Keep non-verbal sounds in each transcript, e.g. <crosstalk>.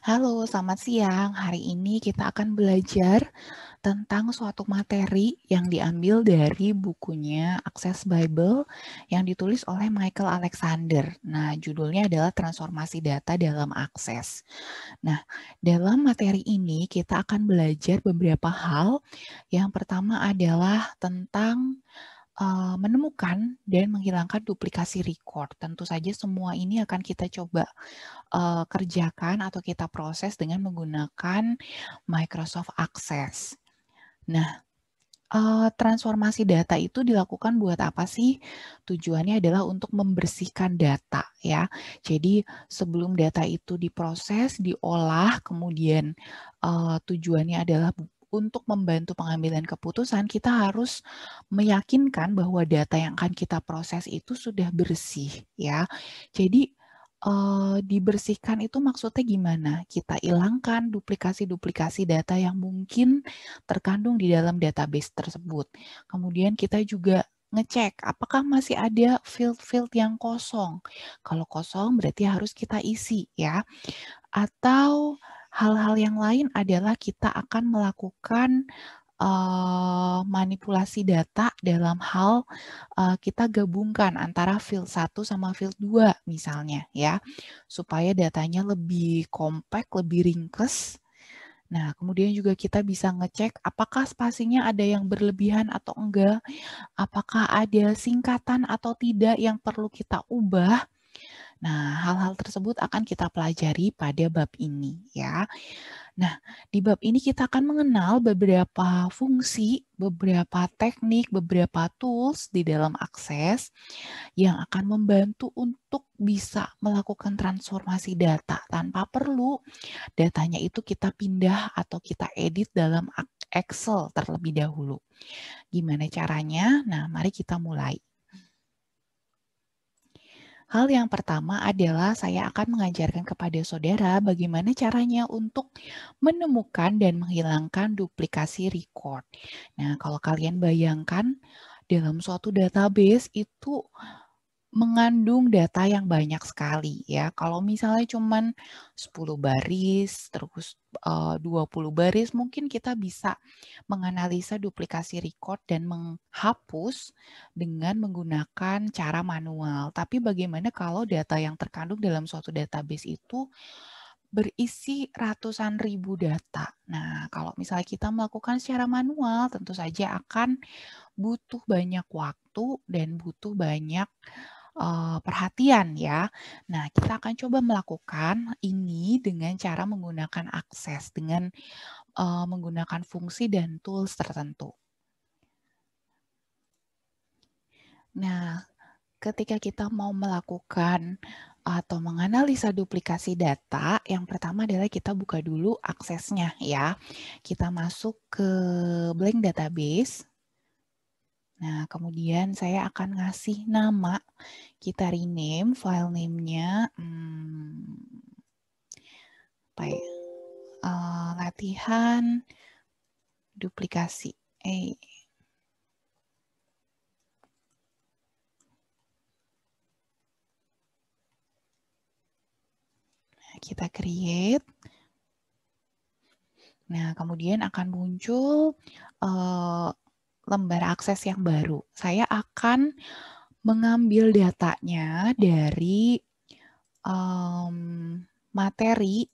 Halo, selamat siang. Hari ini kita akan belajar tentang suatu materi yang diambil dari bukunya Access Bible yang ditulis oleh Michael Alexander. Nah, judulnya adalah Transformasi Data dalam Akses. Nah, dalam materi ini kita akan belajar beberapa hal. Yang pertama adalah tentang Eh, menemukan dan menghilangkan duplikasi record. Tentu saja semua ini akan kita coba uh, kerjakan atau kita proses dengan menggunakan Microsoft Access. Nah, uh, transformasi data itu dilakukan buat apa sih? Tujuannya adalah untuk membersihkan data ya. Jadi sebelum data itu diproses, diolah, kemudian uh, tujuannya adalah untuk membantu pengambilan keputusan, kita harus meyakinkan bahwa data yang akan kita proses itu sudah bersih, ya. Jadi uh, dibersihkan itu maksudnya gimana? Kita hilangkan duplikasi-duplikasi data yang mungkin terkandung di dalam database tersebut. Kemudian kita juga ngecek apakah masih ada field-field yang kosong. Kalau kosong berarti harus kita isi ya. Atau Hal-hal yang lain adalah kita akan melakukan uh, manipulasi data dalam hal uh, kita gabungkan antara field 1 sama field 2 misalnya ya supaya datanya lebih kompak, lebih ringkes. Nah, kemudian juga kita bisa ngecek apakah spasinya ada yang berlebihan atau enggak, apakah ada singkatan atau tidak yang perlu kita ubah Nah, hal-hal tersebut akan kita pelajari pada bab ini ya. Nah, di bab ini kita akan mengenal beberapa fungsi, beberapa teknik, beberapa tools di dalam akses yang akan membantu untuk bisa melakukan transformasi data tanpa perlu datanya itu kita pindah atau kita edit dalam Excel terlebih dahulu. Gimana caranya? Nah, mari kita mulai. Hal yang pertama adalah saya akan mengajarkan kepada saudara bagaimana caranya untuk menemukan dan menghilangkan duplikasi record. Nah, kalau kalian bayangkan dalam suatu database itu mengandung data yang banyak sekali ya. Kalau misalnya cuman 10 baris terus uh, 20 baris mungkin kita bisa menganalisa duplikasi record dan menghapus dengan menggunakan cara manual. Tapi bagaimana kalau data yang terkandung dalam suatu database itu berisi ratusan ribu data. Nah, kalau misalnya kita melakukan secara manual, tentu saja akan butuh banyak waktu dan butuh banyak uh, perhatian ya. Nah, kita akan coba melakukan ini dengan cara menggunakan akses, dengan uh, menggunakan fungsi dan tools tertentu. Nah, ketika kita mau melakukan atau menganalisa duplikasi data, yang pertama adalah kita buka dulu aksesnya ya. Kita masuk ke blank database. Nah, kemudian saya akan ngasih nama. Kita rename file name-nya. Hmm, apa ya? Uh, latihan duplikasi. Eh. kita create. Nah, kemudian akan muncul uh, lembar akses yang baru. Saya akan mengambil datanya dari um, materi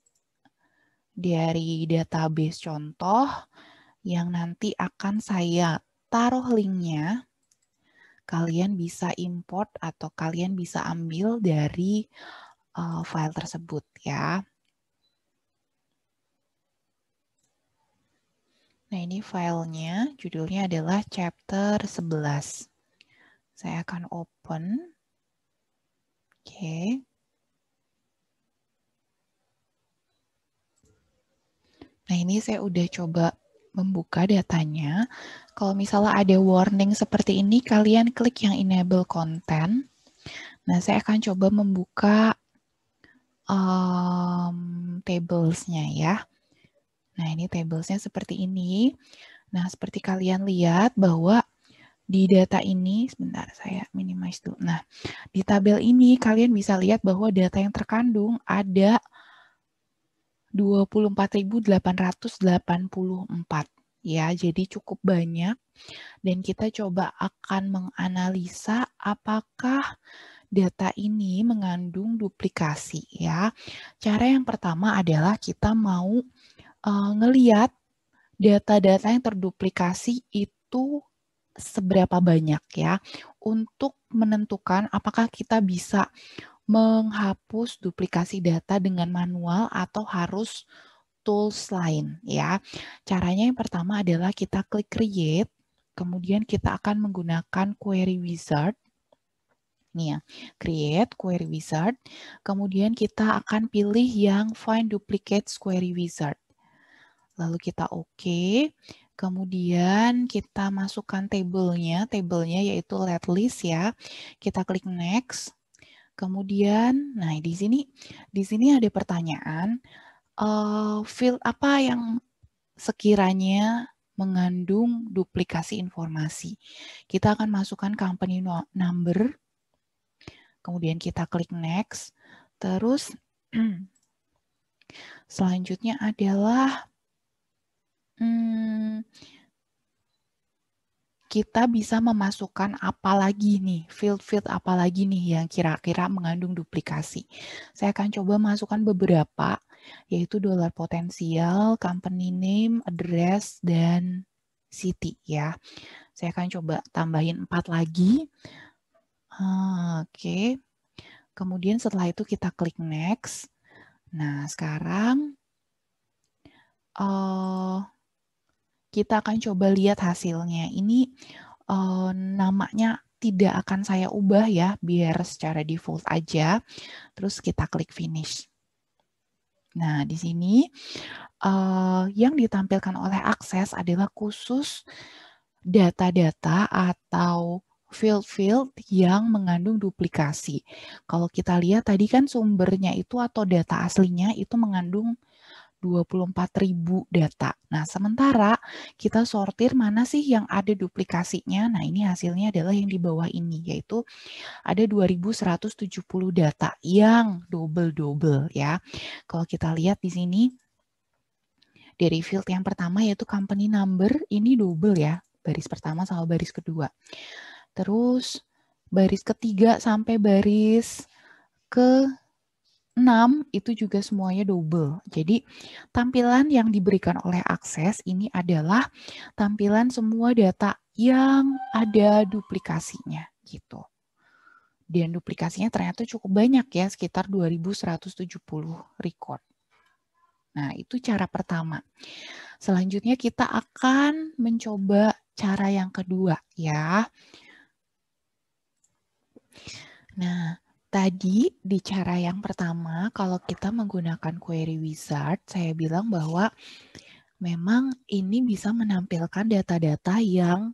dari database contoh yang nanti akan saya taruh linknya. Kalian bisa import atau kalian bisa ambil dari uh, file tersebut ya. Nah ini filenya, judulnya adalah chapter 11. Saya akan open. Oke. Okay. Nah ini saya udah coba membuka datanya. Kalau misalnya ada warning seperti ini, kalian klik yang enable content. Nah saya akan coba membuka um, tables-nya ya. Nah, ini tablesnya seperti ini. Nah, seperti kalian lihat bahwa di data ini, sebentar saya minimize dulu. Nah, di tabel ini kalian bisa lihat bahwa data yang terkandung ada 24.884 ya. Jadi cukup banyak dan kita coba akan menganalisa apakah data ini mengandung duplikasi ya. Cara yang pertama adalah kita mau uh, ngeliat data-data yang terduplikasi itu seberapa banyak ya untuk menentukan apakah kita bisa menghapus duplikasi data dengan manual atau harus tools lain ya. Caranya yang pertama adalah kita klik create, kemudian kita akan menggunakan query wizard. Nih ya, create query wizard, kemudian kita akan pilih yang find duplicates query wizard lalu kita oke. Okay. Kemudian kita masukkan tabelnya, tabelnya yaitu let list ya. Kita klik next. Kemudian, nah di sini, di sini ada pertanyaan, uh, field apa yang sekiranya mengandung duplikasi informasi. Kita akan masukkan company number, kemudian kita klik next, terus <clears throat> selanjutnya adalah Hmm, kita bisa memasukkan apa lagi nih, field-field apa lagi nih yang kira-kira mengandung duplikasi. Saya akan coba masukkan beberapa, yaitu dollar potensial, company name, address, dan city ya. Saya akan coba tambahin empat lagi. Oke. Okay. Kemudian setelah itu kita klik next. Nah, sekarang... Uh, kita akan coba lihat hasilnya. Ini uh, namanya tidak akan saya ubah ya, biar secara default aja. Terus kita klik finish. Nah, di sini uh, yang ditampilkan oleh akses adalah khusus data-data atau field-field yang mengandung duplikasi. Kalau kita lihat tadi kan sumbernya itu atau data aslinya itu mengandung 24.000 data. Nah, sementara kita sortir mana sih yang ada duplikasinya. Nah, ini hasilnya adalah yang di bawah ini, yaitu ada 2.170 data yang double-double ya. Kalau kita lihat di sini, dari field yang pertama yaitu company number, ini double ya. Baris pertama sama baris kedua. Terus, baris ketiga sampai baris ke 6 itu juga semuanya double. Jadi tampilan yang diberikan oleh akses ini adalah tampilan semua data yang ada duplikasinya gitu. Dan duplikasinya ternyata cukup banyak ya, sekitar 2170 record. Nah, itu cara pertama. Selanjutnya kita akan mencoba cara yang kedua ya. Nah, Tadi di cara yang pertama, kalau kita menggunakan query wizard, saya bilang bahwa memang ini bisa menampilkan data-data yang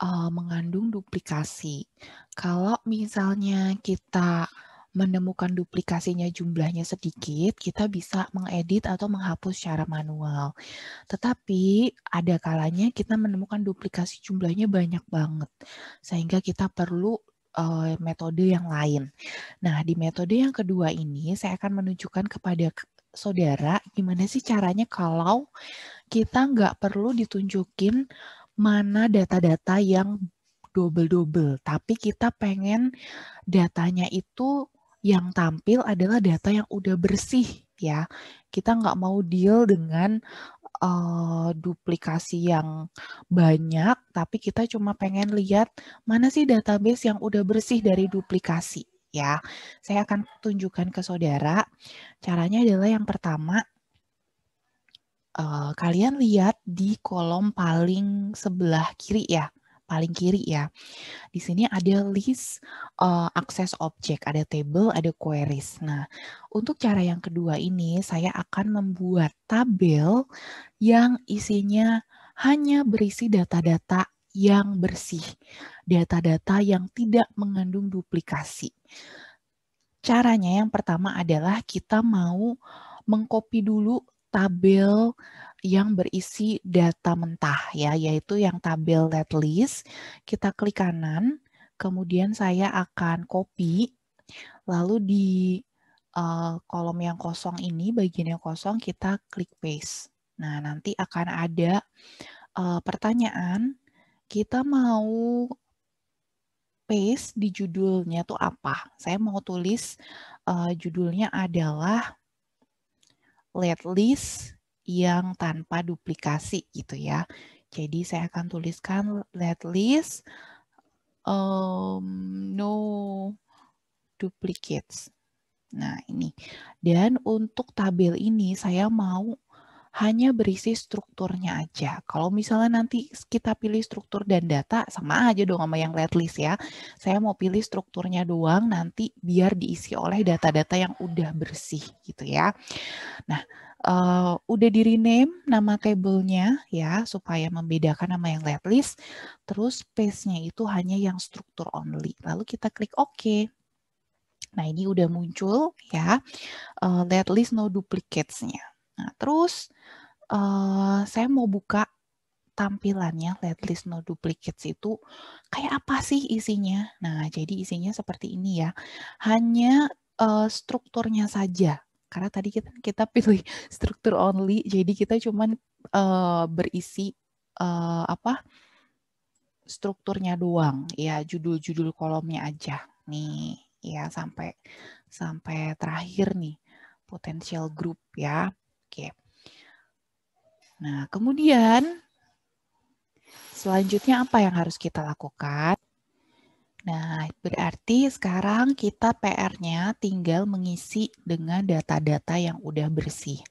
uh, mengandung duplikasi. Kalau misalnya kita menemukan duplikasinya jumlahnya sedikit, kita bisa mengedit atau menghapus secara manual. Tetapi ada kalanya kita menemukan duplikasi jumlahnya banyak banget, sehingga kita perlu uh, metode yang lain. Nah, di metode yang kedua ini saya akan menunjukkan kepada saudara gimana sih caranya kalau kita nggak perlu ditunjukin mana data-data yang double-double, tapi kita pengen datanya itu yang tampil adalah data yang udah bersih ya. Kita nggak mau deal dengan uh, duplikasi yang banyak, tapi kita cuma pengen lihat mana sih database yang udah bersih dari duplikasi ya. Saya akan tunjukkan ke saudara. Caranya adalah yang pertama, uh, kalian lihat di kolom paling sebelah kiri ya paling kiri ya. Di sini ada list uh, akses objek, ada table, ada queries. Nah, untuk cara yang kedua ini saya akan membuat tabel yang isinya hanya berisi data-data yang bersih, data-data yang tidak mengandung duplikasi. Caranya yang pertama adalah kita mau mengcopy dulu tabel yang berisi data mentah ya, yaitu yang tabel that list. Kita klik kanan, kemudian saya akan copy, lalu di uh, kolom yang kosong ini, bagian yang kosong kita klik paste. Nah, nanti akan ada uh, pertanyaan, kita mau paste di judulnya tuh apa? Saya mau tulis uh, judulnya adalah let list yang tanpa duplikasi gitu ya. Jadi saya akan tuliskan let list um, no duplicates. Nah, ini. Dan untuk tabel ini saya mau hanya berisi strukturnya aja. Kalau misalnya nanti kita pilih struktur dan data, sama aja dong sama yang red list ya. Saya mau pilih strukturnya doang nanti biar diisi oleh data-data yang udah bersih gitu ya. Nah, uh, udah di rename nama tablenya ya supaya membedakan nama yang red list. Terus space-nya itu hanya yang struktur only. Lalu kita klik OK. Nah ini udah muncul ya, uh, eh, let list no duplicates-nya. Nah, terus uh, saya mau buka tampilannya let list no duplicates itu kayak apa sih isinya? Nah, jadi isinya seperti ini ya. Hanya uh, strukturnya saja. Karena tadi kita kita <laughs> pilih struktur only, jadi kita cuman uh, berisi uh, apa? strukturnya doang, ya judul-judul kolomnya aja. Nih, ya sampai sampai terakhir nih potential group ya. Oke. Nah, kemudian selanjutnya apa yang harus kita lakukan? Nah, berarti sekarang kita PR-nya tinggal mengisi dengan data-data yang udah bersih.